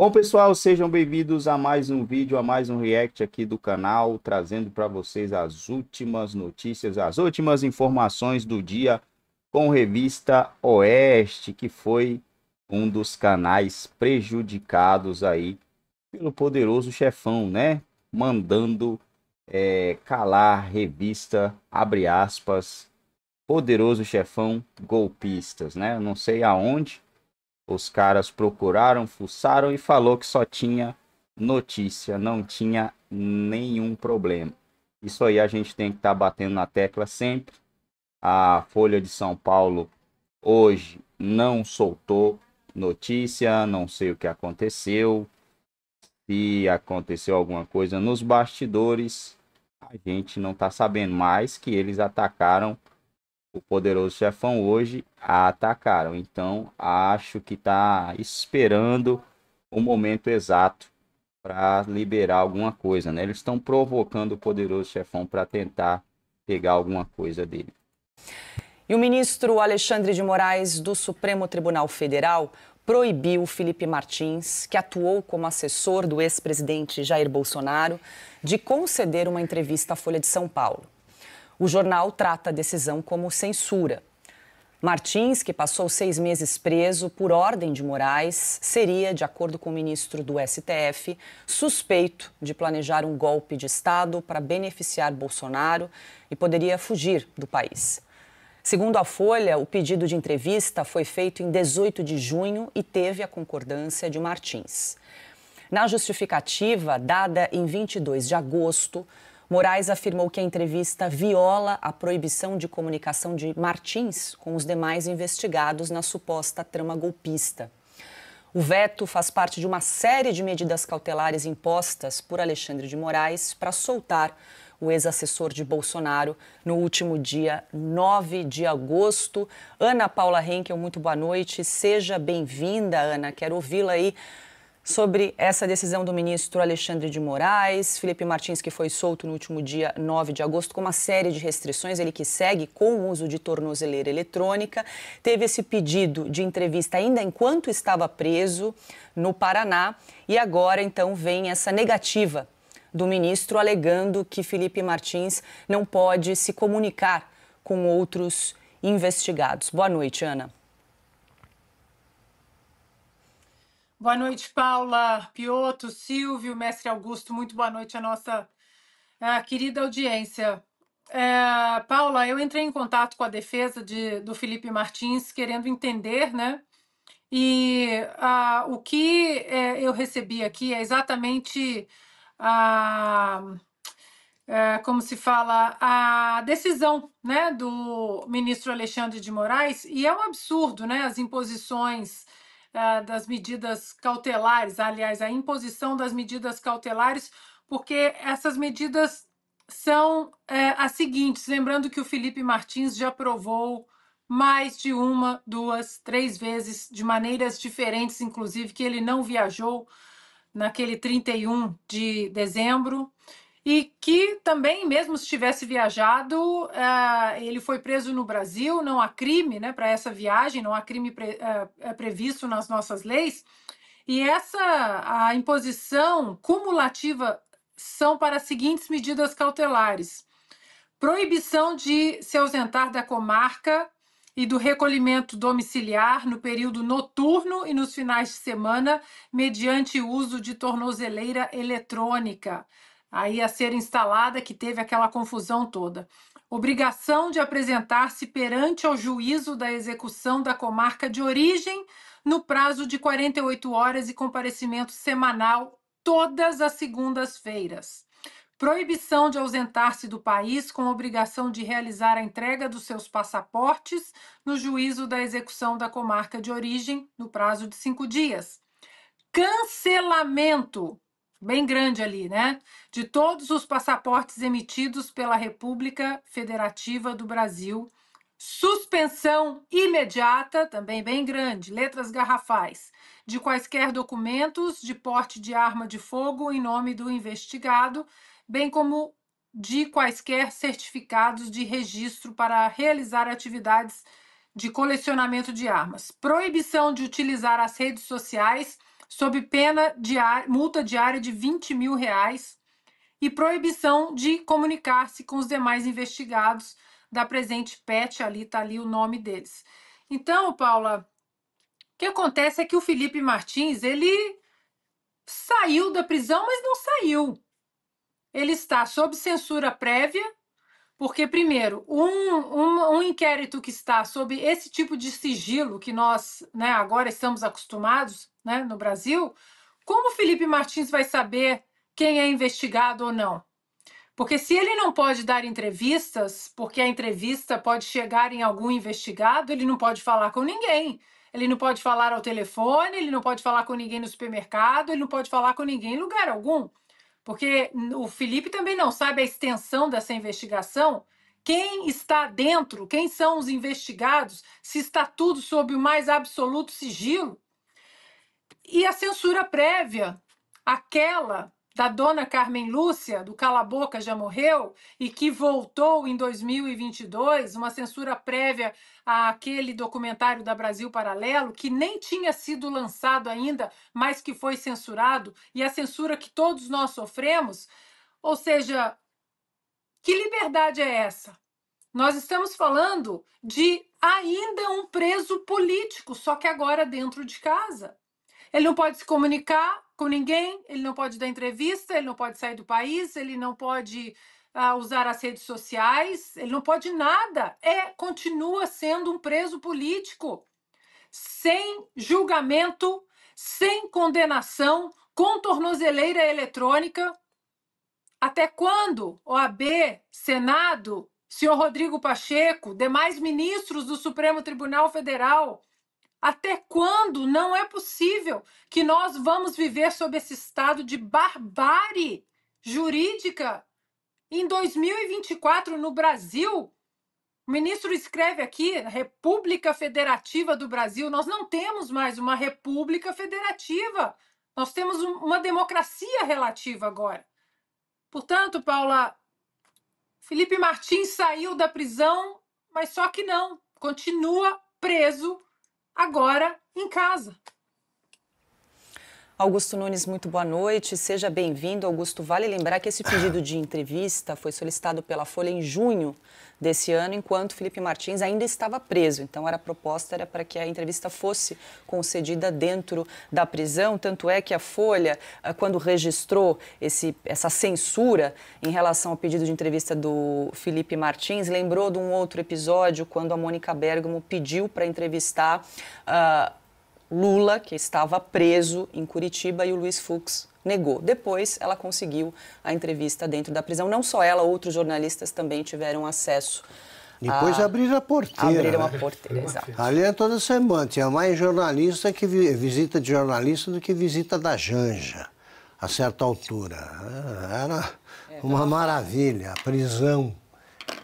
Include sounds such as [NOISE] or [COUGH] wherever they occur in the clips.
Bom, pessoal, sejam bem-vindos a mais um vídeo, a mais um react aqui do canal, trazendo para vocês as últimas notícias, as últimas informações do dia com revista Oeste, que foi um dos canais prejudicados aí pelo poderoso chefão, né? Mandando é, calar revista, abre aspas, poderoso chefão golpistas, né? Não sei aonde, os caras procuraram, fuçaram e falou que só tinha notícia, não tinha nenhum problema. Isso aí a gente tem que estar tá batendo na tecla sempre. A Folha de São Paulo hoje não soltou notícia, não sei o que aconteceu. Se aconteceu alguma coisa nos bastidores, a gente não está sabendo mais que eles atacaram o poderoso chefão hoje a atacaram. Então acho que está esperando o momento exato para liberar alguma coisa, né? Eles estão provocando o poderoso chefão para tentar pegar alguma coisa dele. E o ministro Alexandre de Moraes do Supremo Tribunal Federal proibiu Felipe Martins, que atuou como assessor do ex-presidente Jair Bolsonaro, de conceder uma entrevista à Folha de São Paulo. O jornal trata a decisão como censura. Martins, que passou seis meses preso por ordem de Moraes, seria, de acordo com o ministro do STF, suspeito de planejar um golpe de Estado para beneficiar Bolsonaro e poderia fugir do país. Segundo a Folha, o pedido de entrevista foi feito em 18 de junho e teve a concordância de Martins. Na justificativa, dada em 22 de agosto, Moraes afirmou que a entrevista viola a proibição de comunicação de Martins com os demais investigados na suposta trama golpista. O veto faz parte de uma série de medidas cautelares impostas por Alexandre de Moraes para soltar o ex-assessor de Bolsonaro no último dia 9 de agosto. Ana Paula Henkel, muito boa noite. Seja bem-vinda, Ana. Quero ouvi-la aí sobre essa decisão do ministro Alexandre de Moraes, Felipe Martins, que foi solto no último dia 9 de agosto, com uma série de restrições, ele que segue com o uso de tornozeleira eletrônica, teve esse pedido de entrevista ainda enquanto estava preso no Paraná e agora então vem essa negativa do ministro alegando que Felipe Martins não pode se comunicar com outros investigados. Boa noite, Ana. Boa noite, Paula, Piotto, Silvio, mestre Augusto. Muito boa noite à nossa à eh, querida audiência. É, Paula, eu entrei em contato com a defesa de, do Felipe Martins, querendo entender, né? E a, ah, o que é, eu recebi aqui é exatamente a, é, como se fala, a decisão né, do ministro Alexandre de Moraes, e é um absurdo né, as imposições das medidas cautelares, aliás, a imposição das medidas cautelares, porque essas medidas são é, as seguintes. Lembrando que o Felipe Martins já provou mais de uma, duas, três vezes, de maneiras diferentes, inclusive, que ele não viajou naquele 31 de dezembro e que também, mesmo se tivesse viajado, uh, ele foi preso no Brasil, não há crime né, para essa viagem, não há crime pre, uh, previsto nas nossas leis. E essa a imposição cumulativa são para as seguintes medidas cautelares: proibição de se ausentar da comarca e do recolhimento domiciliar no período noturno e nos finais de semana, mediante uso de tornozeleira eletrônica aí a ser instalada que teve aquela confusão toda. Obrigação de apresentar-se perante ao juízo da execução da comarca de origem no prazo de 48 horas e comparecimento semanal todas as segundas-feiras. Proibição de ausentar-se do país com obrigação de realizar a entrega dos seus passaportes no juízo da execução da comarca de origem no prazo de cinco dias. Cancelamento bem grande ali, né? De todos os passaportes emitidos pela República Federativa do Brasil, suspensão imediata, também bem grande, letras garrafais, de quaisquer documentos de porte de arma de fogo em nome do investigado, bem como de quaisquer certificados de registro para realizar atividades de colecionamento de armas. Proibição de utilizar as redes sociais sob pena de multa diária de 20 mil reais e proibição de comunicar-se com os demais investigados da presente PET, ali está ali o nome deles. Então, Paula, o que acontece é que o Felipe Martins, ele saiu da prisão, mas não saiu. Ele está sob censura prévia, porque, primeiro, um, um, um inquérito que está sob esse tipo de sigilo que nós né, agora estamos acostumados, né, no Brasil, como o Felipe Martins vai saber quem é investigado ou não? Porque se ele não pode dar entrevistas, porque a entrevista pode chegar em algum investigado, ele não pode falar com ninguém. Ele não pode falar ao telefone, ele não pode falar com ninguém no supermercado, ele não pode falar com ninguém em lugar algum. Porque o Felipe também não sabe a extensão dessa investigação, quem está dentro, quem são os investigados, se está tudo sob o mais absoluto sigilo. E a censura prévia, aquela da dona Carmen Lúcia, do Cala Boca Já Morreu, e que voltou em 2022, uma censura prévia àquele documentário da Brasil Paralelo, que nem tinha sido lançado ainda, mas que foi censurado, e a censura que todos nós sofremos. Ou seja, que liberdade é essa? Nós estamos falando de ainda um preso político, só que agora dentro de casa. Ele não pode se comunicar com ninguém, ele não pode dar entrevista, ele não pode sair do país, ele não pode uh, usar as redes sociais, ele não pode nada. É, continua sendo um preso político, sem julgamento, sem condenação, com tornozeleira eletrônica. Até quando OAB, Senado, senhor Rodrigo Pacheco, demais ministros do Supremo Tribunal Federal, até quando não é possível que nós vamos viver sob esse estado de barbárie jurídica? Em 2024, no Brasil, o ministro escreve aqui, República Federativa do Brasil, nós não temos mais uma República Federativa, nós temos uma democracia relativa agora. Portanto, Paula, Felipe Martins saiu da prisão, mas só que não, continua preso agora em casa. Augusto Nunes, muito boa noite. Seja bem-vindo. Augusto, vale lembrar que esse pedido de entrevista foi solicitado pela Folha em junho desse ano, enquanto Felipe Martins ainda estava preso. Então, era a proposta era para que a entrevista fosse concedida dentro da prisão. Tanto é que a Folha, ah, quando registrou esse, essa censura em relação ao pedido de entrevista do Felipe Martins, lembrou de um outro episódio quando a Mônica Bergamo pediu para entrevistar. Uh, Lula, que estava preso em Curitiba, e o Luiz Fux negou. Depois, ela conseguiu a entrevista dentro da prisão. Não só ela, outros jornalistas também tiveram acesso. Depois a, abriram a porteira. Abriram a né? porteira, exato. Ali é toda semana. Tinha é mais jornalista que visita de jornalista do que visita da Janja, a certa altura. Ah, era é, uma maravilha. A prisão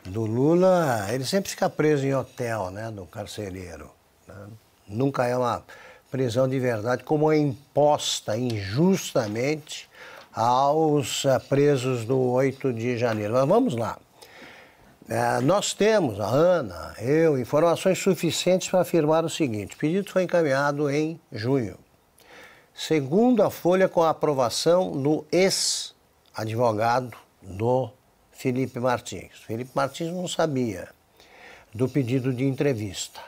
do Lula, ele sempre fica preso em hotel, né, do carcereiro. Né? Nunca é uma prisão de verdade, como é imposta injustamente aos eh, presos do 8 de janeiro. Mas vamos lá. É, nós temos, a Ana, eu, informações suficientes para afirmar o seguinte: o pedido foi encaminhado em junho. Segundo a Folha, com a aprovação do ex-advogado do Felipe Martins. Felipe Martins não sabia do pedido de entrevista.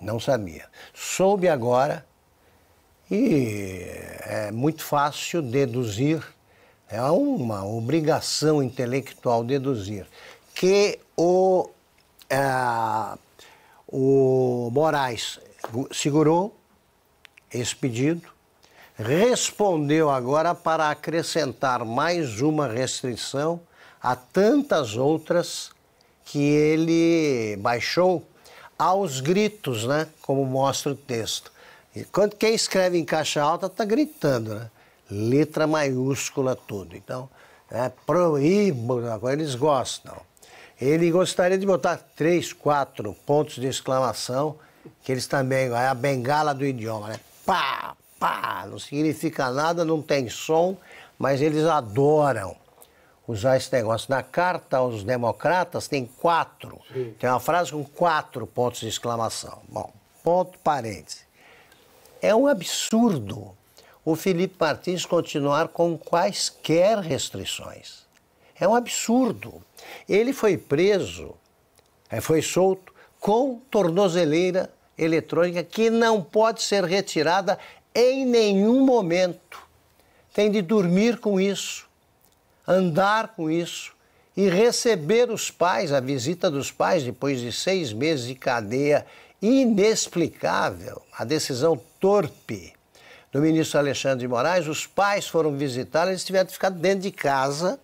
Não sabia. Soube agora e é muito fácil deduzir, é uma obrigação intelectual deduzir, que o, é, o Moraes segurou esse pedido, respondeu agora para acrescentar mais uma restrição a tantas outras que ele baixou aos gritos, né? como mostra o texto. E quem escreve em caixa alta está gritando, né? letra maiúscula tudo. Então, é proíbo, né? agora eles gostam. Ele gostaria de botar três, quatro pontos de exclamação, que eles também, é a bengala do idioma, né? Pá, pá, não significa nada, não tem som, mas eles adoram usar esse negócio. Na carta aos democratas tem quatro. Sim. Tem uma frase com quatro pontos de exclamação. Bom, ponto parêntese. É um absurdo o Felipe Martins continuar com quaisquer restrições. É um absurdo. Ele foi preso, é, foi solto com tornozeleira eletrônica que não pode ser retirada em nenhum momento. Tem de dormir com isso andar com isso e receber os pais, a visita dos pais, depois de seis meses de cadeia inexplicável, a decisão torpe do ministro Alexandre de Moraes, os pais foram visitar, eles tiveram que ficar dentro de casa,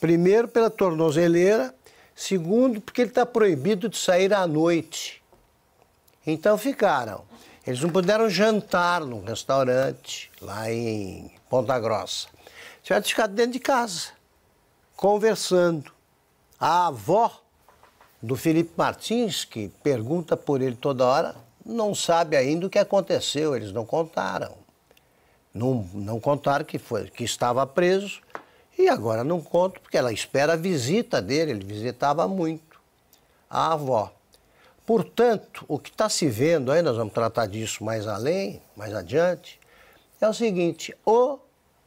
primeiro pela tornozeleira, segundo porque ele está proibido de sair à noite. Então ficaram. Eles não puderam jantar num restaurante lá em Ponta Grossa. Você ficado dentro de casa, conversando. A avó do Felipe Martins, que pergunta por ele toda hora, não sabe ainda o que aconteceu, eles não contaram. Não, não contaram que, foi, que estava preso e agora não conto, porque ela espera a visita dele, ele visitava muito a avó. Portanto, o que está se vendo, aí nós vamos tratar disso mais além, mais adiante, é o seguinte: o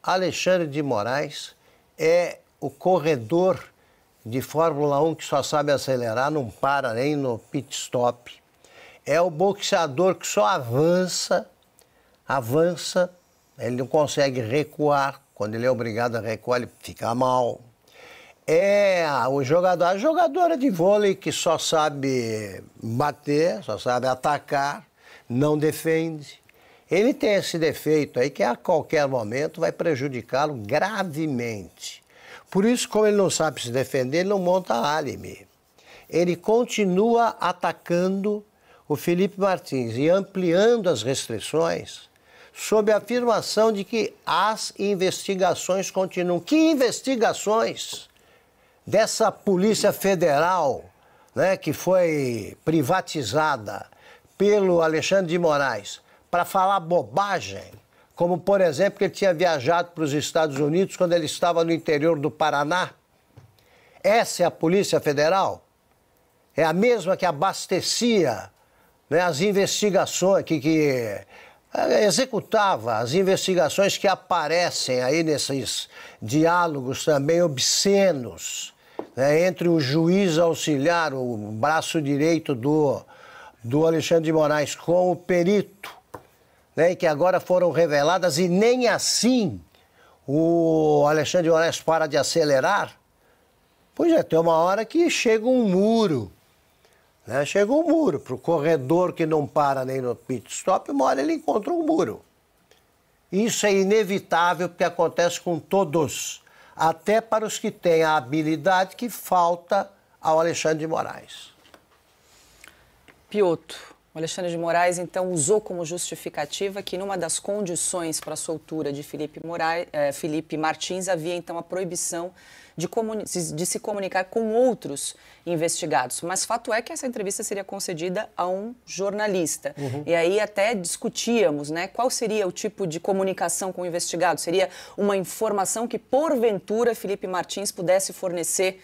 Alexandre de Moraes é o corredor de Fórmula 1 que só sabe acelerar, não para nem no pit stop. É o boxeador que só avança, avança, ele não consegue recuar. Quando ele é obrigado a recuar, ele fica mal. É o jogador, a jogadora de vôlei que só sabe bater, só sabe atacar, não defende. Ele tem esse defeito aí que a qualquer momento vai prejudicá-lo gravemente. Por isso, como ele não sabe se defender, ele não monta álibi. Ele continua atacando o Felipe Martins e ampliando as restrições sob a afirmação de que as investigações continuam. Que investigações dessa Polícia Federal né, que foi privatizada pelo Alexandre de Moraes? para falar bobagem, como, por exemplo, que ele tinha viajado para os Estados Unidos quando ele estava no interior do Paraná. Essa é a Polícia Federal? É a mesma que abastecia né, as investigações, que, que eh, executava as investigações que aparecem aí nesses diálogos também obscenos né, entre o juiz auxiliar, o braço direito do, do Alexandre de Moraes, com o perito né, e que agora foram reveladas, e nem assim o Alexandre Onés para de acelerar. Pois é, tem uma hora que chega um muro. Né? Chega um muro. Para o corredor que não para nem no pit stop, uma hora ele encontra um muro. Isso é inevitável porque acontece com todos, até para os que têm a habilidade que falta ao Alexandre de Moraes. Pioto, o Alexandre de Moraes, então, usou como justificativa que numa das condições para a soltura de Felipe, Moraes, eh, Felipe Martins havia, então, a proibição de, de, se comunicar com outros investigados. Mas fato é que essa entrevista seria concedida a um jornalista. Uhum. E aí até discutíamos né, qual seria o tipo de comunicação com o investigado. Seria uma informação que, porventura, Felipe Martins pudesse fornecer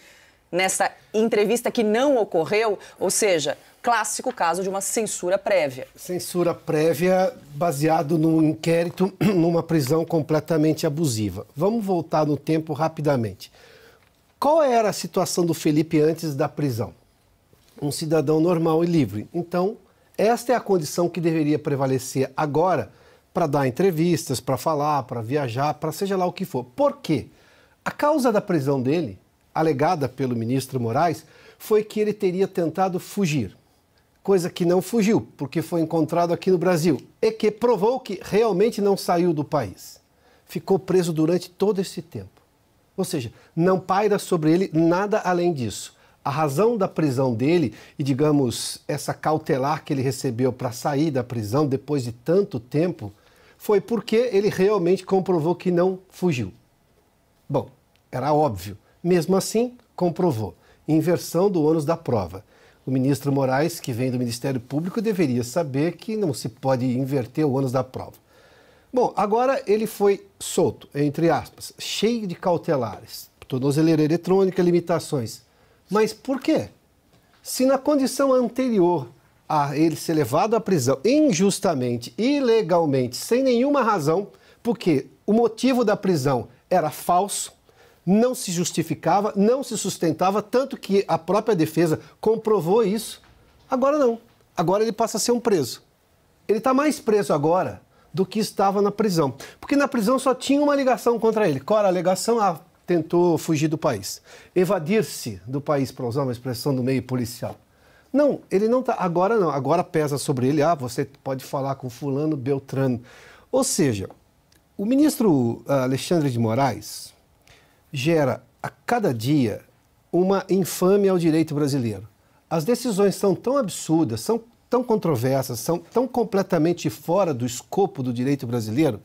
nessa entrevista que não ocorreu? Ou seja, clássico caso de uma censura prévia. Censura prévia baseado num inquérito [CLEARS THROAT] numa prisão completamente abusiva. Vamos voltar no tempo rapidamente. Qual era a situação do Felipe antes da prisão? Um cidadão normal e livre. Então, esta é a condição que deveria prevalecer agora para dar entrevistas, para falar, para viajar, para seja lá o que for. Por quê? A causa da prisão dele, alegada pelo ministro Moraes, foi que ele teria tentado fugir coisa que não fugiu, porque foi encontrado aqui no Brasil, e que provou que realmente não saiu do país. Ficou preso durante todo esse tempo. Ou seja, não paira sobre ele nada além disso. A razão da prisão dele e, digamos, essa cautelar que ele recebeu para sair da prisão depois de tanto tempo foi porque ele realmente comprovou que não fugiu. Bom, era óbvio. Mesmo assim, comprovou. Inversão do ônus da prova. O ministro Moraes, que vem do Ministério Público, deveria saber que não se pode inverter o ônus da prova. Bom, agora ele foi solto, entre aspas, cheio de cautelares, tornozeleira eletrônica, limitações. Mas por quê? Se na condição anterior a ele ser levado à prisão injustamente, ilegalmente, sem nenhuma razão, porque o motivo da prisão era falso, não se justificava, não se sustentava, tanto que a própria defesa comprovou isso. Agora não. Agora ele passa a ser um preso. Ele está mais preso agora do que estava na prisão. Porque na prisão só tinha uma ligação contra ele. Qual era a alegação? Ah, tentou fugir do país. Evadir-se do país, para usar uma expressão do meio policial. Não, ele não está. Agora não. Agora pesa sobre ele. Ah, você pode falar com Fulano Beltrano. Ou seja, o ministro ah, Alexandre de Moraes gera a cada dia uma infame ao direito brasileiro. As decisões são tão absurdas, são tão controversas, são tão completamente fora do escopo do direito brasileiro,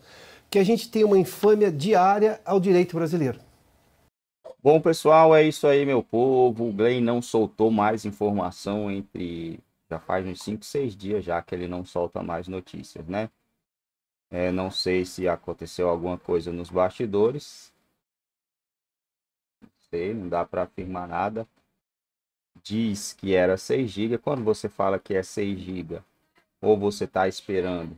que a gente tem uma infâmia diária ao direito brasileiro. Bom, pessoal, é isso aí, meu povo. O Glenn não soltou mais informação entre. Já faz uns 5, 6 dias já que ele não solta mais notícias, né? É, não sei se aconteceu alguma coisa nos bastidores, sei, não dá para afirmar nada. Diz que era 6 GB. Quando você fala que é 6 GB, ou você está esperando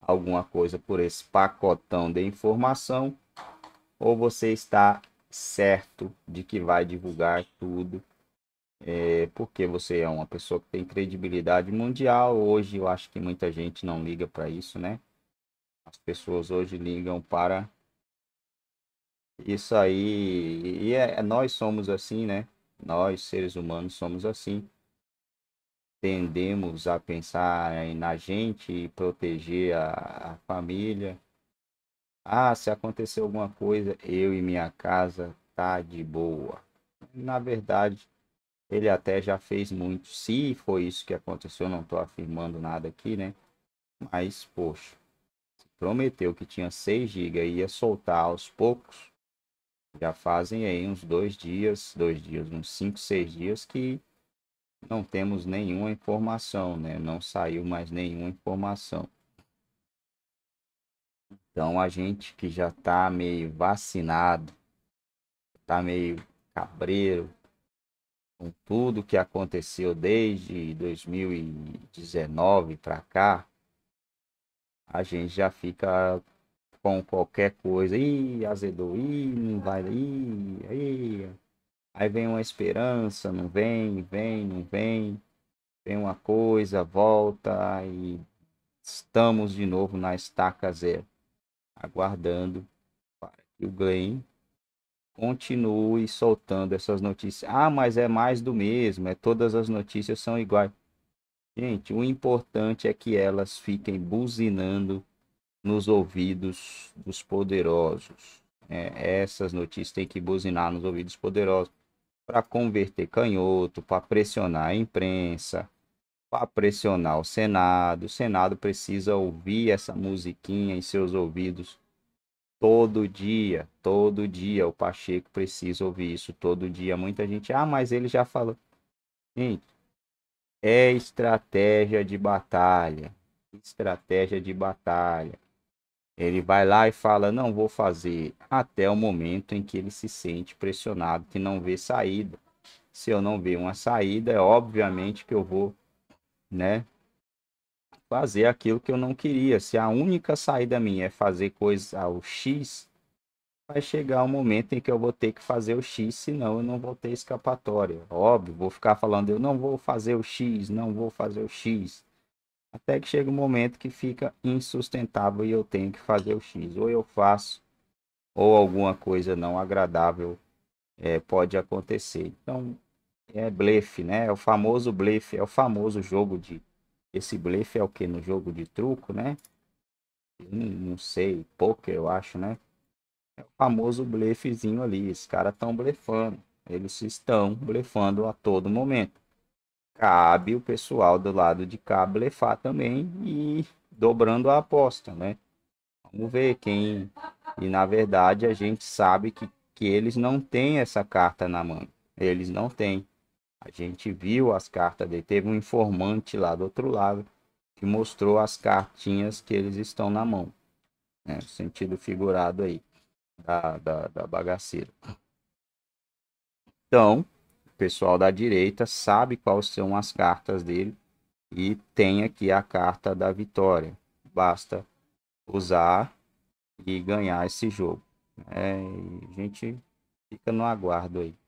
alguma coisa por esse pacotão de informação, ou você está certo de que vai divulgar tudo, é, porque você é uma pessoa que tem credibilidade mundial. Hoje eu acho que muita gente não liga para isso, né? As pessoas hoje ligam para isso aí, e é, é, nós somos assim, né? Nós, seres humanos, somos assim. Tendemos a pensar né, na gente e proteger a, a família. Ah, se acontecer alguma coisa, eu e minha casa tá de boa. Na verdade, ele até já fez muito. Se foi isso que aconteceu, não estou afirmando nada aqui, né? Mas, poxa, prometeu que tinha 6 GB e ia soltar aos poucos já fazem aí uns dois dias, dois dias, uns cinco, seis dias que não temos nenhuma informação, né? Não saiu mais nenhuma informação. Então a gente que já tá meio vacinado, tá meio cabreiro com tudo que aconteceu desde 2019 para cá, a gente já fica com qualquer coisa. Ih, azedou, ih, não vai, ih, aí Aí vem uma esperança, não vem, vem, não vem. Vem uma coisa, volta e estamos de novo na estaca zero, aguardando para que o Glenn continue soltando essas notícias. Ah, mas é mais do mesmo, é todas as notícias são iguais. Gente, o importante é que elas fiquem buzinando nos ouvidos dos poderosos. É, essas notícias têm que buzinar nos ouvidos poderosos para converter canhoto, para pressionar a imprensa, para pressionar o Senado. O Senado precisa ouvir essa musiquinha em seus ouvidos todo dia, todo dia. O Pacheco precisa ouvir isso todo dia. Muita gente, ah, mas ele já falou. Gente, é estratégia de batalha. Estratégia de batalha. Ele vai lá e fala: não vou fazer, até o momento em que ele se sente pressionado, que não vê saída. Se eu não ver uma saída, é obviamente que eu vou, né, fazer aquilo que eu não queria. Se a única saída minha é fazer coisa ao ah, X, vai chegar o um momento em que eu vou ter que fazer o X, senão eu não vou ter escapatória. Óbvio, vou ficar falando, eu não vou fazer o X, não vou fazer o X. Até que chega um momento que fica insustentável e eu tenho que fazer o X. Ou eu faço, ou alguma coisa não agradável é, pode acontecer. Então, é blefe, né? É o famoso blefe, é o famoso jogo de. Esse blefe é o que? No jogo de truco, né? Não sei, poker eu acho, né? É o famoso blefezinho ali. Esses caras estão blefando. Eles estão blefando a todo momento cabe o pessoal do lado de cá blefar também e dobrando a aposta, né? Vamos ver quem. E na verdade a gente sabe que, que eles não têm essa carta na mão. Eles não têm. A gente viu as cartas dele. Teve um informante lá do outro lado que mostrou as cartinhas que eles estão na mão. Né? Sentido figurado aí da, da, da bagaceira. Então, pessoal da direita sabe quais são as cartas dele e tem aqui a carta da vitória. Basta usar e ganhar esse jogo. É, a gente fica no aguardo aí.